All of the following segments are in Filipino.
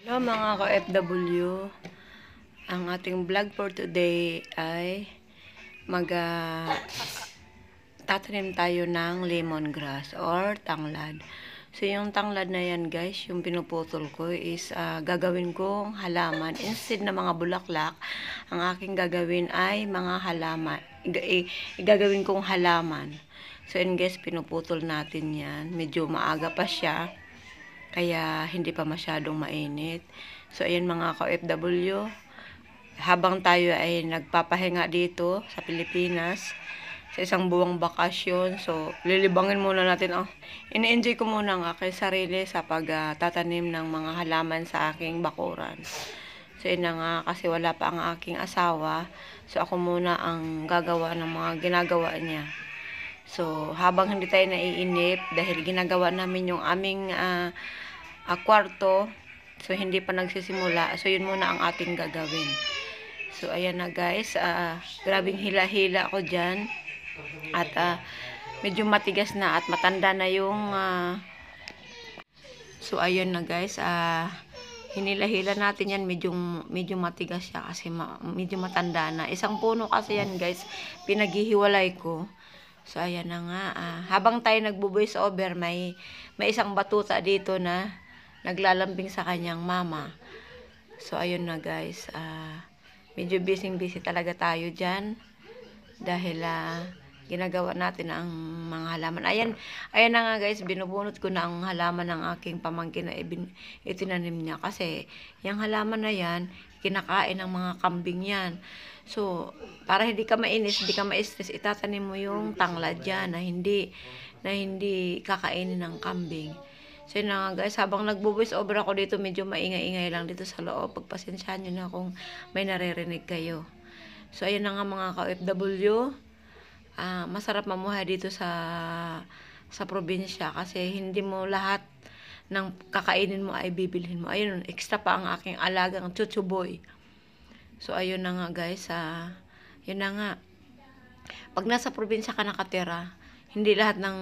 Hello mga ka-FW Ang ating vlog for today ay mag uh, tatanim tayo ng lemongrass or tanglad So yung tanglad na yan guys, yung pinuputol ko is uh, gagawin kong halaman Instead na mga bulaklak, ang aking gagawin ay mga halaman Gagawin kong halaman So and guys, pinuputol natin yan Medyo maaga pa siya kaya hindi pa masyadong mainit. So ayan mga ka ofw habang tayo ay nagpapahinga dito sa Pilipinas, sa isang buwang bakasyon. So, lilibangin muna natin. Oh, ini-enjoy ko muna ang aking sarili sa pagtatanim uh, ng mga halaman sa aking bakuran. So, ina nga, kasi wala pa ang aking asawa. So, ako muna ang gagawa ng mga ginagawa niya. So, habang hindi tayo naiinip, dahil ginagawa namin yung aming uh, uh, kwarto, so hindi pa nagsisimula. So, yun muna ang ating gagawin. So, ayan na guys. Uh, grabing hila-hila ako dyan. At uh, medyo matigas na at matanda na yung... Uh, so, ayan na guys. Uh, hinila-hila natin yan medyo medyo matigas siya kasi ma, medyo matanda na isang puno kasi yan guys pinaghihiwalay ko So, ayan na nga. Ah. Habang tayo nagbo-voice over, may, may isang batuta dito na naglalambing sa kanyang mama. So, ayun na guys. Ah, medyo busy-busy talaga tayo dyan. Dahil ah, ginagawa natin ang mga halaman. Ayan, ayan na nga guys, binubunot ko na ang halaman ng aking pamangkin na itinanim niya. Kasi, yung halaman na yan, kinakain ng mga kambing yan. So, para hindi ka mainis, hindi ka ma-stress, itatanim mo yung tangla dyan na hindi, na hindi kakainin ng kambing. So yun nga guys, habang nagbo-voice over ako dito, medyo maingay-ingay lang dito sa loob. Pagpasensyahan nyo na kung may naririnig kayo. So ayun na nga mga ka-OFW. Uh, ah, masarap mamuhay dito sa sa probinsya kasi hindi mo lahat ng kakainin mo ay bibilhin mo. Ayun, extra pa ang aking alagang chuchuboy. So, ayun na nga guys. Ah, yun na nga. Pag nasa probinsya ka nakatira, hindi lahat ng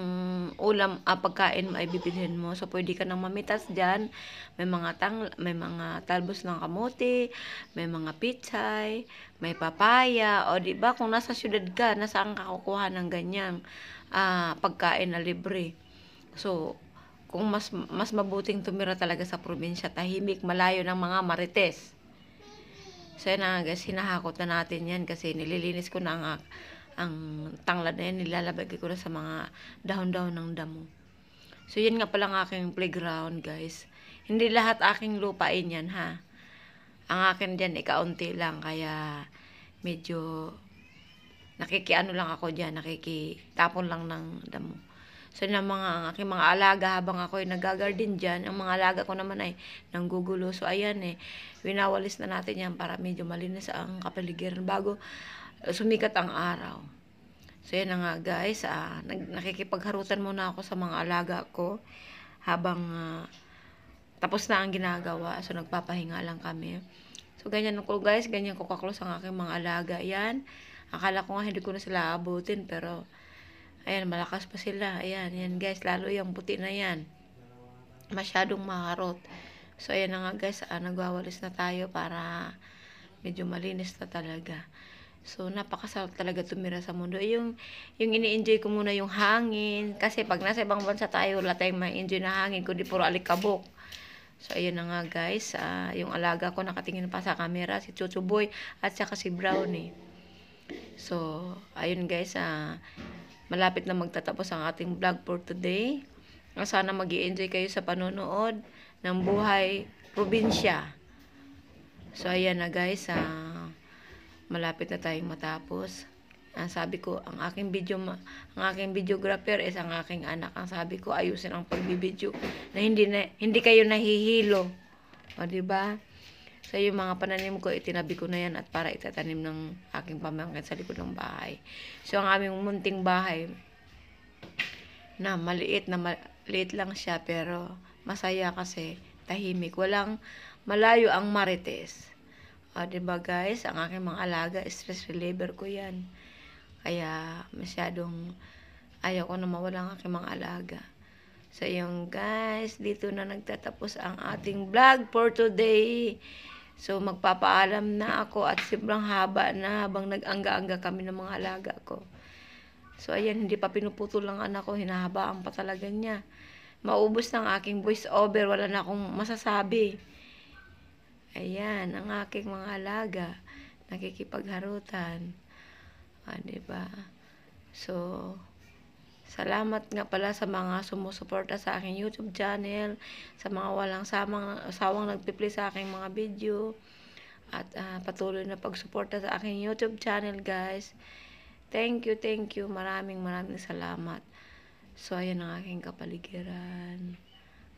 ulam ah, pagkain mo ay bibilhin mo. So, pwede ka nang mamitas dyan. May mga, tang, may mga talbos ng kamote, may mga pichay, may papaya. O, ba diba? Kung nasa syudad ka, nasaan ka kukuha ng ganyang ah, pagkain na libre. So, kung mas mas mabuting tumira talaga sa probinsya, tahimik, malayo ng mga marites. So yun nga guys, hinahakot na natin yan kasi nililinis ko na ang, ang tangla na yan, nilalabagay ko na sa mga down-down ng damo. So yun nga pala ang aking playground guys. Hindi lahat aking lupain yan ha. Ang akin dyan, ikaunti lang kaya medyo nakikiano lang ako dyan, nakikitapon lang ng damo. So, ng mga ang aking mga alaga habang ako ay nagagarden dyan, ang mga alaga ko naman ay nanggugulo. So, ayan eh, winawalis na natin yan para medyo malinis ang kapaligiran bago eh, sumikat ang araw. So, yan na nga guys, ah, nakikipagharutan muna ako sa mga alaga ko habang ah, tapos na ang ginagawa. So, nagpapahinga lang kami. So, ganyan ko guys. Ganyan ko kaklos ang aking mga alaga. Yan. Akala ko nga hindi ko na sila abutin. Pero, Ayan, malakas pa sila. Ayan, yan guys. Lalo yung puti na yan. Masyadong maharot. So, ayan na nga guys. Ah, nagwawalis na tayo para medyo malinis na talaga. So, napakasarap talaga tumira sa mundo. Eh, yung, yung ini-enjoy ko muna yung hangin. Kasi pag nasa ibang bansa tayo, wala tayong ma-enjoy na hangin, kundi puro alikabok. So, ayan na nga guys. Uh, yung alaga ko nakatingin pa sa camera, si Chuchu Boy at saka si Brownie. So, ayun guys. Uh, malapit na magtatapos ang ating vlog for today. Sana mag enjoy kayo sa panonood ng buhay probinsya. So, ayan na guys. Uh, malapit na tayong matapos. Ang sabi ko, ang aking video ang aking videographer is ang aking anak. Ang sabi ko, ayusin ang pagbibideo na hindi na, hindi kayo nahihilo. O, di ba? So, yung mga pananim ko, itinabi ko na yan at para itatanim ng aking pamangkin sa likod ng bahay. So, ang aming munting bahay, na maliit, na maliit lang siya, pero masaya kasi tahimik. Walang malayo ang marites. O, uh, diba guys, ang aking mga alaga, stress reliever ko yan. Kaya, masyadong ayaw ko na mawala ang aking mga alaga. So, yung guys, dito na nagtatapos ang ating vlog for today. So, magpapaalam na ako at sobrang haba na habang nag-angga-angga kami ng mga alaga ko. So, ayan, hindi pa pinuputol ang anak ko. Hinahabaan pa talaga niya. Maubos ng aking voice over. Wala na akong masasabi. Ayan, ang aking mga alaga. Nakikipagharutan. Ah, diba? So, Salamat nga pala sa mga sumusuporta sa aking YouTube channel, sa mga walang samang, sawang nagpiplay sa aking mga video, at uh, patuloy na pagsuporta sa aking YouTube channel guys. Thank you, thank you. Maraming maraming salamat. So, ayan ang aking kapaligiran.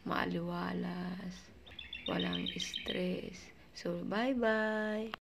Maaliwalas. Walang stress. So, bye-bye.